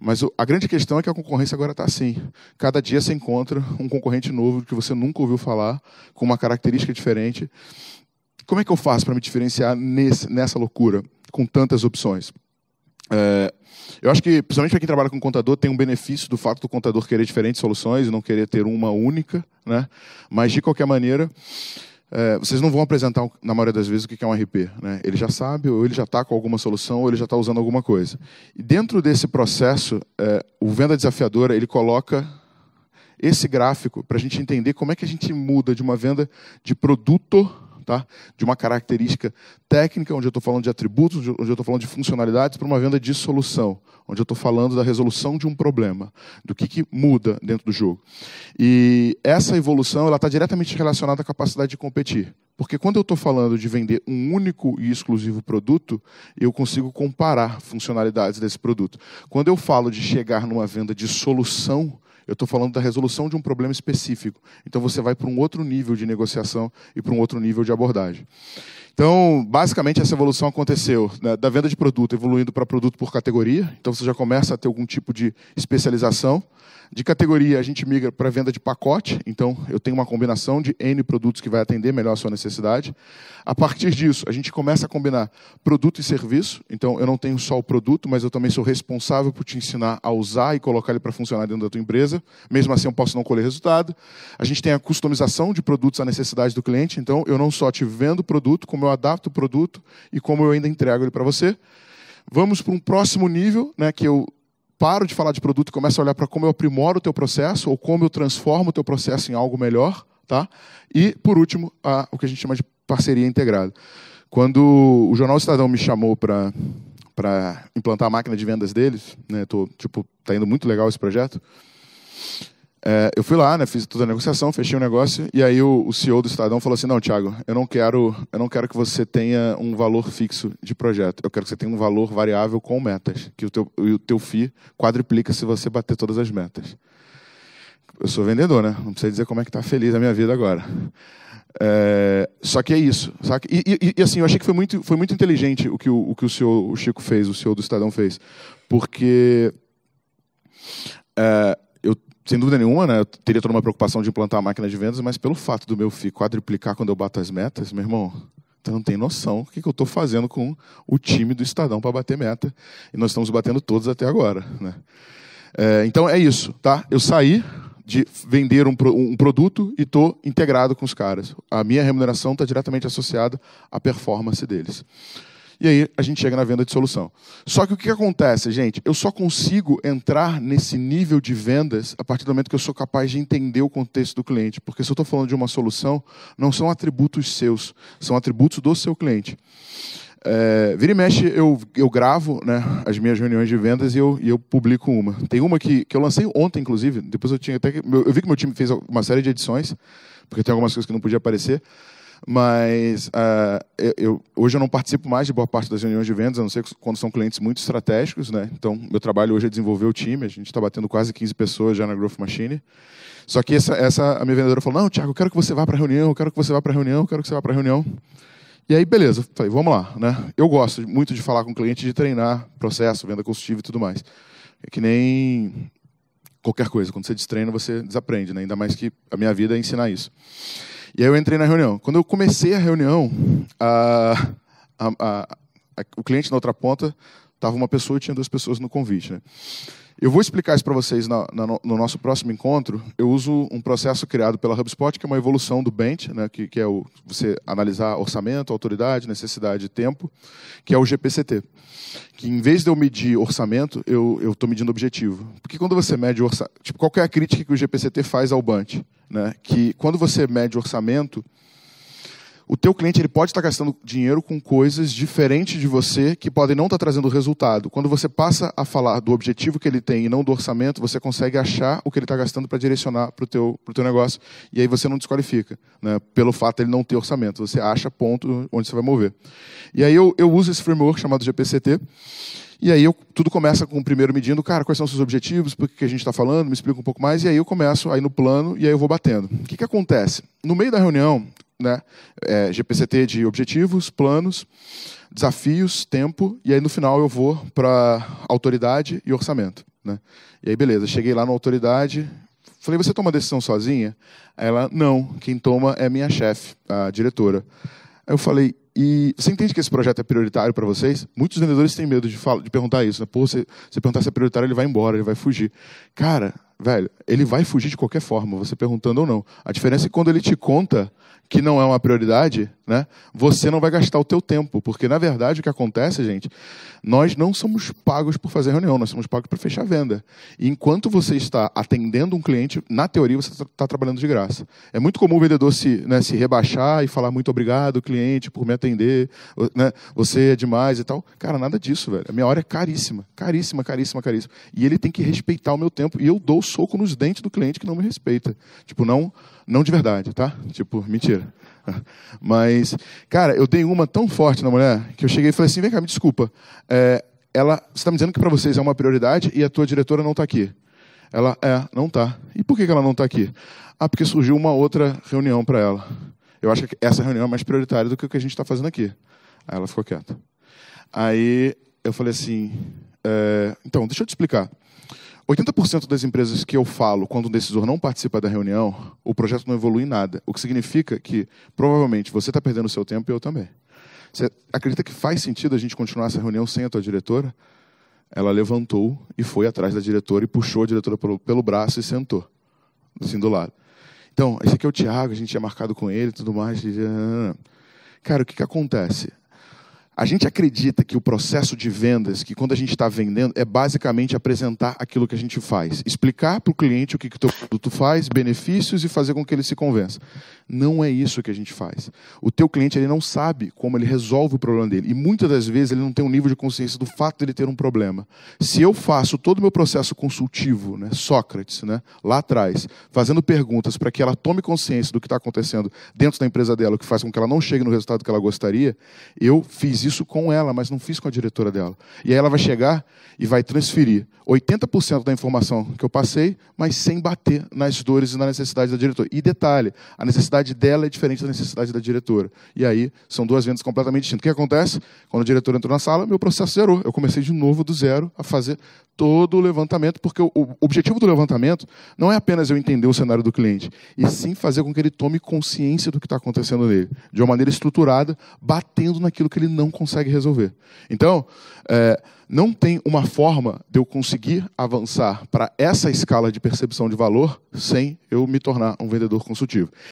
Mas a grande questão é que a concorrência agora está assim. Cada dia você encontra um concorrente novo que você nunca ouviu falar, com uma característica diferente. Como é que eu faço para me diferenciar nesse, nessa loucura, com tantas opções? É, eu acho que, principalmente para quem trabalha com contador, tem um benefício do fato do contador querer diferentes soluções e não querer ter uma única, né? mas de qualquer maneira é, vocês não vão apresentar, na maioria das vezes, o que é um RP. Né? Ele já sabe, ou ele já está com alguma solução, ou ele já está usando alguma coisa. E dentro desse processo, é, o Venda Desafiadora ele coloca esse gráfico para a gente entender como é que a gente muda de uma venda de produto, tá? de uma característica técnica, onde eu estou falando de atributos, onde eu estou falando de funcionalidades, para uma venda de solução onde eu estou falando da resolução de um problema, do que, que muda dentro do jogo. E essa evolução ela está diretamente relacionada à capacidade de competir. Porque quando eu estou falando de vender um único e exclusivo produto, eu consigo comparar funcionalidades desse produto. Quando eu falo de chegar numa venda de solução, eu estou falando da resolução de um problema específico. Então você vai para um outro nível de negociação e para um outro nível de abordagem. Então, basicamente, essa evolução aconteceu né, da venda de produto evoluindo para produto por categoria. Então, você já começa a ter algum tipo de especialização. De categoria, a gente migra para venda de pacote. Então, eu tenho uma combinação de N produtos que vai atender melhor a sua necessidade. A partir disso, a gente começa a combinar produto e serviço. Então, eu não tenho só o produto, mas eu também sou responsável por te ensinar a usar e colocar ele para funcionar dentro da tua empresa. Mesmo assim, eu posso não colher resultado. A gente tem a customização de produtos à necessidade do cliente. Então, eu não só te vendo produto, como eu eu adapto o produto e como eu ainda entrego ele para você. Vamos para um próximo nível, né, que eu paro de falar de produto e começo a olhar para como eu aprimoro o teu processo ou como eu transformo o teu processo em algo melhor. Tá? E, por último, a, o que a gente chama de parceria integrada. Quando o Jornal Cidadão me chamou para implantar a máquina de vendas deles, né, tô, tipo, tá indo muito legal esse projeto, é, eu fui lá, né, fiz toda a negociação, fechei o negócio, e aí o, o CEO do Estadão falou assim: não, Thiago, eu não quero, eu não quero que você tenha um valor fixo de projeto. Eu quero que você tenha um valor variável com metas, que o teu, o teu FII quadriplica se você bater todas as metas. Eu sou vendedor, né? Não precisa dizer como é que está feliz a minha vida agora. É, só que é isso. Saca? E, e, e, assim, eu achei que foi muito, foi muito inteligente o que o, o que o, CEO, o Chico fez, o CEO do Estadão fez. Porque. É, sem dúvida nenhuma, né, eu teria toda uma preocupação de implantar a máquina de vendas, mas pelo fato do meu FII quadruplicar quando eu bato as metas, meu irmão, então não tem noção o que, eu estou fazendo com o time do Estadão para bater meta. E nós estamos batendo todos até agora. Né? É, então é isso, tá? Eu saí de vender um, um produto e estou integrado com os caras. A minha remuneração está diretamente associada à performance deles. E aí a gente chega na venda de solução. Só que o que acontece, gente? Eu só consigo entrar nesse nível de vendas a partir do momento que eu sou capaz de entender o contexto do cliente. Porque se eu estou falando de uma solução, não são atributos seus, são atributos do seu cliente. É, vira e mexe, eu, eu gravo né, as minhas reuniões de vendas e eu, e eu publico uma. Tem uma que, que eu lancei ontem, inclusive. Depois eu tinha até que, Eu vi que meu time fez uma série de edições, porque tem algumas coisas que não podia aparecer. Mas uh, eu, hoje eu não participo mais de boa parte das reuniões de vendas, a não ser quando são clientes muito estratégicos. Né? Então, meu trabalho hoje é desenvolver o time, a gente está batendo quase 15 pessoas já na Growth Machine. Só que essa, essa a minha vendedora falou: Não, Tiago, eu quero que você vá para a reunião, eu quero que você vá para a reunião, eu quero que você vá para a reunião. E aí, beleza, falei, vamos lá. Né? Eu gosto muito de falar com o cliente, de treinar processo, venda consultiva e tudo mais. É que nem qualquer coisa, quando você destreina, você desaprende, né? ainda mais que a minha vida é ensinar isso. E aí eu entrei na reunião. Quando eu comecei a reunião, a, a, a, o cliente na outra ponta estava uma pessoa e tinha duas pessoas no convite. Né? Eu vou explicar isso para vocês na, na, no nosso próximo encontro. Eu uso um processo criado pela HubSpot, que é uma evolução do Bench, né, que, que é o, você analisar orçamento, autoridade, necessidade e tempo, que é o GPCT. Que em vez de eu medir orçamento, eu estou medindo objetivo. Porque quando você mede orçamento. Tipo, qual é a crítica que o GPCT faz ao Bunch? Né? Que quando você mede orçamento, o teu cliente ele pode estar gastando dinheiro com coisas diferentes de você que podem não estar trazendo resultado. Quando você passa a falar do objetivo que ele tem e não do orçamento, você consegue achar o que ele está gastando para direcionar para o teu, teu negócio e aí você não desqualifica né, pelo fato de ele não ter orçamento. Você acha ponto onde você vai mover. E aí eu, eu uso esse framework chamado GPCT e aí eu, tudo começa com o primeiro medindo, cara, quais são os seus objetivos, por que a gente está falando, me explica um pouco mais, e aí eu começo aí no plano e aí eu vou batendo. O que, que acontece? No meio da reunião, né? É, GPCT de objetivos, planos, desafios, tempo, e aí no final eu vou para autoridade e orçamento. Né? E aí, beleza, cheguei lá na autoridade, falei, você toma decisão sozinha? Ela, não, quem toma é minha chefe, a diretora. Aí eu falei, e você entende que esse projeto é prioritário para vocês? Muitos vendedores têm medo de, falar, de perguntar isso, né? Pô, se, se perguntar se é prioritário, ele vai embora, ele vai fugir. Cara, velho, ele vai fugir de qualquer forma, você perguntando ou não. A diferença é que quando ele te conta que não é uma prioridade, né, você não vai gastar o teu tempo, porque na verdade o que acontece, gente, nós não somos pagos por fazer reunião, nós somos pagos para fechar venda. E enquanto você está atendendo um cliente, na teoria você está tá trabalhando de graça. É muito comum o vendedor se, né, se rebaixar e falar muito obrigado, cliente, por me atender, né, você é demais e tal. Cara, nada disso, velho. A minha hora é caríssima, caríssima, caríssima, caríssima. E ele tem que respeitar o meu tempo e eu dou soco nos dentes do cliente que não me respeita. Tipo, não, não de verdade, tá? Tipo, mentira. Mas, cara, eu dei uma tão forte na mulher que eu cheguei e falei assim: vem cá, me desculpa. É, ela, você está me dizendo que para vocês é uma prioridade e a tua diretora não está aqui. Ela, é, não está. E por que ela não está aqui? Ah, porque surgiu uma outra reunião para ela. Eu acho que essa reunião é mais prioritária do que o que a gente está fazendo aqui. Aí ela ficou quieta. Aí eu falei assim: é, então, deixa eu te explicar. 80% das empresas que eu falo, quando um decisor não participa da reunião, o projeto não evolui em nada. O que significa que, provavelmente, você está perdendo o seu tempo e eu também. Você acredita que faz sentido a gente continuar essa reunião sem a tua diretora? Ela levantou e foi atrás da diretora e puxou a diretora pelo, pelo braço e sentou, assim, do lado. Então, esse aqui é o Tiago, a gente tinha é marcado com ele e tudo mais. Cara, o que, que acontece? A gente acredita que o processo de vendas, que quando a gente está vendendo, é basicamente apresentar aquilo que a gente faz, explicar para o cliente o que, o teu produto faz, benefícios e fazer com que ele se convença. Não é isso que a gente faz. O teu cliente ele não sabe como ele resolve o problema dele e muitas das vezes ele não tem um nível de consciência do fato dele ter um problema. Se eu faço todo o meu processo consultivo, né, Sócrates, né, lá atrás, fazendo perguntas para que ela tome consciência do que está acontecendo dentro da empresa dela, o que faz com que ela não chegue no resultado que ela gostaria, eu fiz isso isso com ela, mas não fiz com a diretora dela. E aí ela vai chegar e vai transferir 80% da informação que eu passei, mas sem bater nas dores e na necessidade da diretora. E detalhe, a necessidade dela é diferente da necessidade da diretora. E aí são duas vendas completamente distintas. O que acontece? Quando a diretora entrou na sala, meu processo zerou. Eu comecei de novo do zero a fazer todo o levantamento, porque o objetivo do levantamento não é apenas eu entender o cenário do cliente, e sim fazer com que ele tome consciência do que está acontecendo nele, de uma maneira estruturada, batendo naquilo que ele não não consegue resolver. Então, é, não tem uma forma de eu conseguir avançar para essa escala de percepção de valor sem eu me tornar um vendedor consultivo.